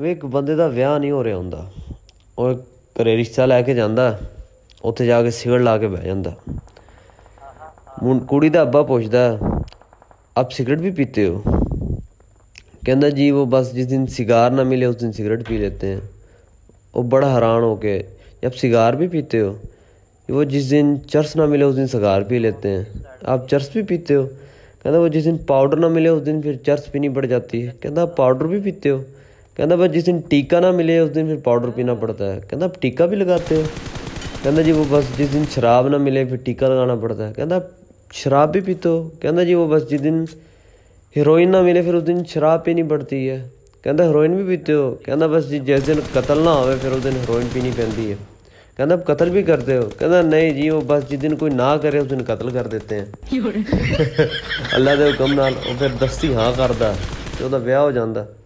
ਵੇ ਇੱਕ ਬੰਦੇ ਦਾ ਵਿਆਹ ਨਹੀਂ ਹੋ ਰਿਹਾ ਹੁੰਦਾ ਉਹ ਘਰੇ ਰਿਸ਼ਤਾ ਲੈ ਕੇ ਜਾਂਦਾ ਉੱਥੇ ਜਾ ਕੇ ਸਿਗਰ ਲਾ ਕੇ ਬਹਿ ਜਾਂਦਾ ਕੁੜੀ ਦਾ ਅੱਬਾ ਪੁੱਛਦਾ ਆਪ ਸਿਗਰਟ ਵੀ ਪੀਤੇ ਹੋ ਕਹਿੰਦਾ ਜੀ ਉਹ ਬਸ ਜਿਸ ਦਿਨ ਸਿਗਾਰ ਨਾ ਮਿਲੇ ਉਸ ਦਿਨ ਸਿਗਰਟ ਪੀ ਲੈਤੇ ਹੈ ਉਹ ਬੜਾ ਹੈਰਾਨ ਹੋ ਕੇ ਜਬ ਸਿਗਾਰ ਵੀ ਪੀਤੇ ਹੋ ਉਹ ਜਿਸ ਦਿਨ ਚਰਸ ਨਾ ਮਿਲੇ ਉਸ ਦਿਨ ਸਿਗਾਰ ਪੀ लेते हैं ਆਪ ਚਰਸ ਵੀ ਪੀਤੇ ਹੋ ਕਹਿੰਦਾ ਉਹ ਜਿਸ ਦਿਨ ਪਾਊਡਰ ਨਾ ਮਿਲੇ ਉਸ ਦਿਨ ਫਿਰ ਚਰਸ ਪੀਣੀ पड़ ਜਾਂਦੀ ਹੈ ਕਹਿੰਦਾ ਪਾਊਡਰ ਵੀ ਪੀਤੇ ਹੋ ਕਹਿੰਦਾ ਬਸ ਜਿਸ ਦਿਨ ਟੀਕਾ ਨਾ ਮਿਲੇ ਉਸ ਦਿਨ ਫਿਰ ਪਾਊਡਰ ਪੀਣਾ ਪੜਦਾ ਹੈ ਕਹਿੰਦਾ ਟੀਕਾ ਵੀ ਲਗਾਤੇ ਹੋ ਕਹਿੰਦਾ ਜੀ ਉਹ ਬਸ ਜਿਸ ਦਿਨ ਸ਼ਰਾਬ ਨਾ ਮਿਲੇ ਫਿਰ ਟੀਕਾ ਲਗਾਉਣਾ ਪੜਦਾ ਹੈ ਕਹਿੰਦਾ ਸ਼ਰਾਬ ਵੀ ਪੀਤੋ ਕਹਿੰਦਾ ਜੀ ਉਹ ਬਸ ਜਿਸ ਦਿਨ ਹੀਰੋਇਨ ਨਾ ਮਿਲੇ ਫਿਰ ਉਸ ਦਿਨ ਸ਼ਰਾਬ ਪੀਣੀ ਪੜਦੀ ਹੈ ਕਹਿੰਦਾ ਹੀਰੋਇਨ ਵੀ ਪੀਤੇ ਹੋ ਕਹਿੰਦਾ ਬਸ ਜੀ ਜਿਸ ਦਿਨ ਕਤਲ ਨਾ ਹੋਵੇ ਫਿਰ ਉਸ ਦਿਨ ਹੀਰੋਇਨ ਪੀਣੀ ਪੈਂਦੀ ਹੈ ਕਹਿੰਦਾ ਆਪ ਕਤਲ ਵੀ ਕਰਦੇ ਹੋ ਕਹਿੰਦਾ ਨਹੀਂ ਜੀ ਉਹ ਬਸ ਜਿਸ ਦਿਨ ਕੋਈ ਨਾ ਕਰੇ ਉਸ ਦਿਨ ਕਤਲ ਕਰ ਦਿੰਦੇ ਆ ਅੱਲਾ ਦੇ ਹੁਕਮ ਨਾਲ ਉਹ ਫਿਰ ਦਸਤੀ ਹਾਂ ਕਰਦਾ ਤੇ ਉਹਦਾ ਵਿਆਹ ਹੋ ਜਾਂਦਾ